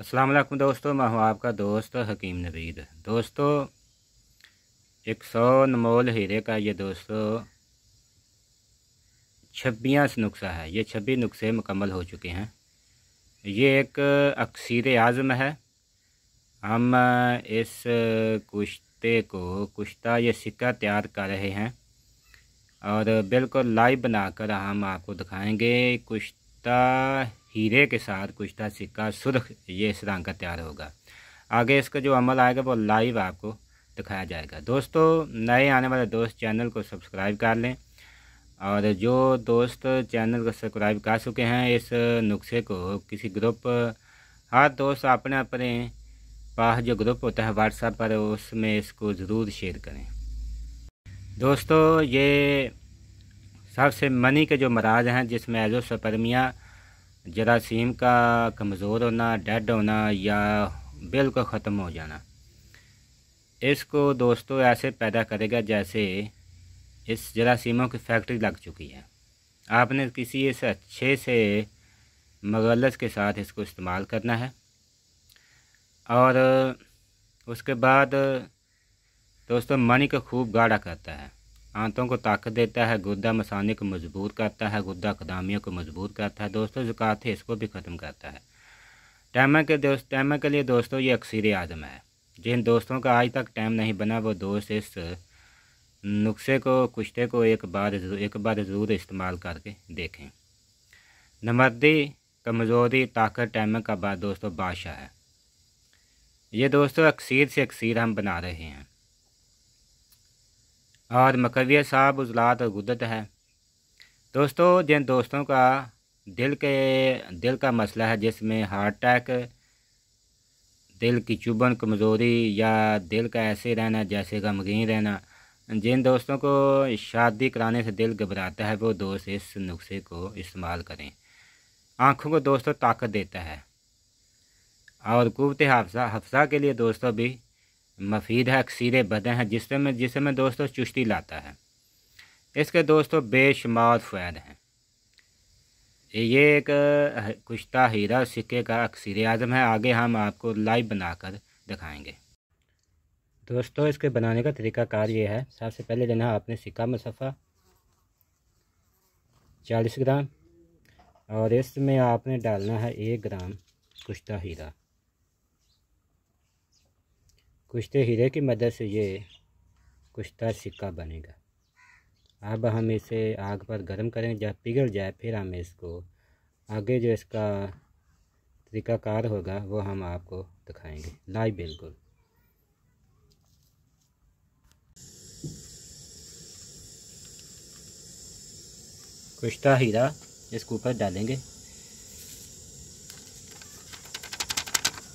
वालेकुम दोस्तों मैं हूँ आपका दोस्त हकीम नवीद दोस्तों एक सौ नमोल हीरे का ये दोस्तों छब्बीस नुस्खा है ये छब्बीस नुस्खे मुकम्मल हो चुके हैं ये एक अक्सर आज़म है हम इस कुश्ते को कुश्ता ये सिक्का तैयार कर रहे हैं और बिल्कुल लाइव बनाकर हम आपको दिखाएंगे कुश्त कुश्ता हीरे के साथ कुश्ता सिक्का सुर्ख ये इस रंग का तैयार होगा आगे इसका जो अमल आएगा वो लाइव आपको दिखाया जाएगा दोस्तों नए आने वाले दोस्त चैनल को सब्सक्राइब कर लें और जो दोस्त चैनल को सब्सक्राइब कर चुके हैं इस नुस्खे को किसी ग्रुप हर दोस्त अपने अपने पास जो ग्रुप होता है व्हाट्सएप पर उसमें इसको ज़रूर शेयर करें दोस्तों ये सबसे मनी के जो मराज हैं जिसमें एजोसपर्मिया जरासीम का कमज़ोर होना डेड होना या बिल्कुल ख़त्म हो जाना इसको दोस्तों ऐसे पैदा करेगा जैसे इस जरासीमों की फैक्ट्री लग चुकी है आपने किसी इस अच्छे से मगलस के साथ इसको इस्तेमाल करना है और उसके बाद दोस्तों मनी को खूब गाढ़ा करता है आंतों को ताकत देता है गुर्दा मसाने को मजबूत करता है गुर्दा कदामियों को मजबूत करता है दोस्तों ज़ुकात है इसको भी ख़त्म करता है टैमा के दोस्त टैमा के लिए दोस्तों ये अक्सर आज़म है जिन दोस्तों का आज तक टाइम नहीं बना वो दोस्त इस नुस्खे को कुश्ते को एक बार एक बार ज़रूर इस्तेमाल करके देखें नमर्दी कमज़ोरी ताकत टाइम का बाद दोस्तों बादशाह है ये दोस्तों अक्सर से अक्सर हम बना रहे हैं और मकविया साहब उजलात और गुदत है दोस्तों जिन दोस्तों का दिल के दिल का मसला है जिसमें हार्ट अटैक दिल की चुभन कमज़ोरी या दिल का ऐसे रहना जैसे गमगीन रहना जिन दोस्तों को शादी कराने से दिल घबराता है वो दोस्त इस नुस्खे को इस्तेमाल करें आँखों को दोस्तों ताकत देता है और कुत हाफसा हफ्सा के लिए दोस्तों भी मफीद है अक्सर बदें हैं जिससे में जिससे में दोस्तों चुश्ती लाता है इसके दोस्तों बेशुमार फ़ैद हैं ये एक कुश्ता हीरा सिक्के का अक्सर आज़म है आगे हम आपको लाइव बनाकर दिखाएंगे दोस्तों इसके बनाने का तरीकाकार ये है सबसे पहले लेना आपने सिक्का मसफ़ा चालीस ग्राम और इसमें आपने डालना है एक ग्राम कुश्ता हीरा कुश्ते हीरे की मदद से ये कुश्ता सिक्का बनेगा अब हम इसे आग पर गर्म करेंगे जब पिघल जाए फिर हम इसको आगे जो इसका तरीकाकार होगा वो हम आपको दिखाएंगे लाइव बिल्कुल कुश्ता हीरा इसके ऊपर डालेंगे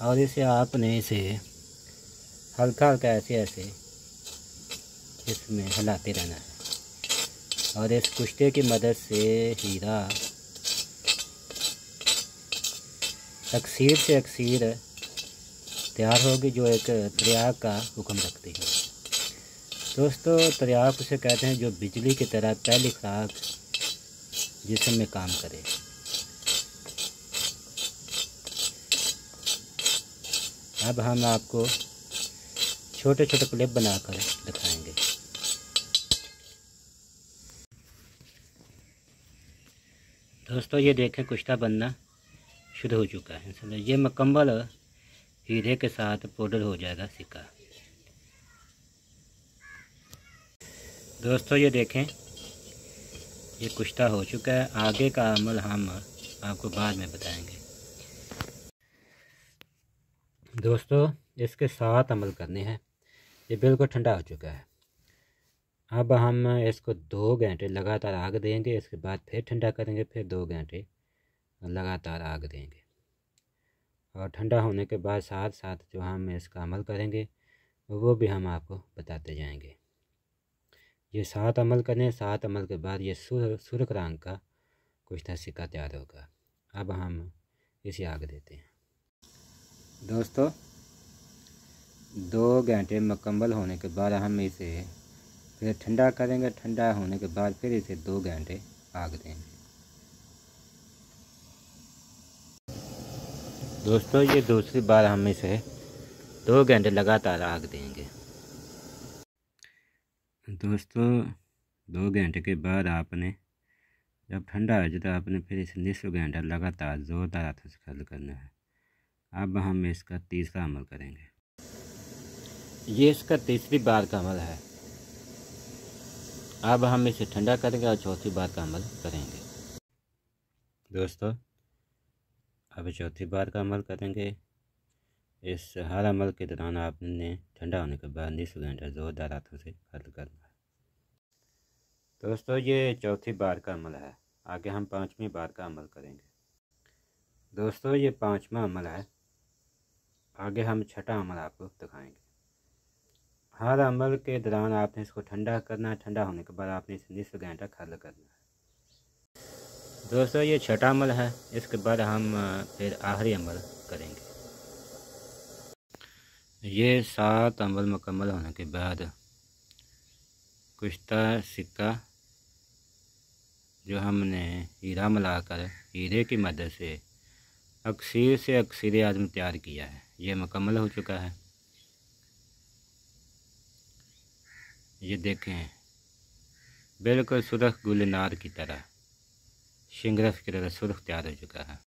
और इसे आपने इसे हल्का हल्का ऐसे ऐसे इसमें हिलाते रहना है और इस कुश्ते की मदद से हीरा अक्सीर से अक्सीर तैयार होगी जो एक तरियाक का हुक्म रखती है दोस्तों तरियाक उसे कहते हैं जो बिजली की तरह पहली खुराक जिसम में काम करे अब हम आपको छोटे छोटे क्लिप बनाकर दिखाएंगे दोस्तों ये देखें कुश्ता बनना शुरू हो चुका है समझ ये मकम्मल हीरे के साथ पाउडर हो जाएगा सिक्का दोस्तों ये देखें ये कुश्ता हो चुका है आगे का अमल हम आपको बाद में बताएंगे दोस्तों इसके साथ अमल करने हैं ये बिल्कुल ठंडा हो चुका है अब हम इसको दो घंटे लगातार आग देंगे इसके बाद फिर ठंडा करेंगे फिर दो घंटे लगातार आग देंगे और ठंडा होने के बाद साथ साथ जो हम इसका अमल करेंगे वो भी हम आपको बताते जाएंगे ये सात अमल करें सात अमल के बाद ये सुर सुरख रंग का कुछ था सिक्का तैयार होगा अब हम इसे आग देते हैं दोस्तों दो घंटे मुकम्मल होने के बाद हम इसे फिर ठंडा करेंगे ठंडा होने के बाद फिर इसे दो घंटे आग देंगे दोस्तों ये दूसरी बार हम इसे दो घंटे लगातार आग देंगे दोस्तों दो घंटे के बाद आपने जब ठंडा हो जाए तो आपने फिर इसे निसु घंटा लगातार ज़ोरदार हाथों से खल करना है अब हम इसका तीसरा अमल करेंगे ये इसका तीसरी बार का अमल है अब हम इसे ठंडा करेंगे और चौथी बार का अमल करेंगे दोस्तों अब चौथी बार का अमल करेंगे इस हर अमल के दौरान आपने ठंडा होने के बाद निसफ घंटा ज़ोरदार हाथों से हल करना है दोस्तों ये चौथी बार का अमल है आगे हम पाँचवीं बार का अमल करेंगे दोस्तों ये पाँचवा अमल है आगे हम छठा अमल आपको दिखाएंगे हर अमल के दौरान आपने इसको ठंडा करना है ठंडा होने के बाद आपने इसे निसफ घंटा खल करना है दोस्तों ये छठा अमल है इसके बाद हम फिर आखिरी अमल करेंगे ये सात अमल मुकम्मल होने के बाद कुश्ता सिक्का जो हमने हीरा मिलाकर हीरे की मदद से अक्सर से अक्सर आज़म तैयार किया है ये मुकम्मल हो चुका है ये देखें बिल्कुल सुरख गुलनार की तरह शिंगरफ की तरह सुरख तैयार हो चुका है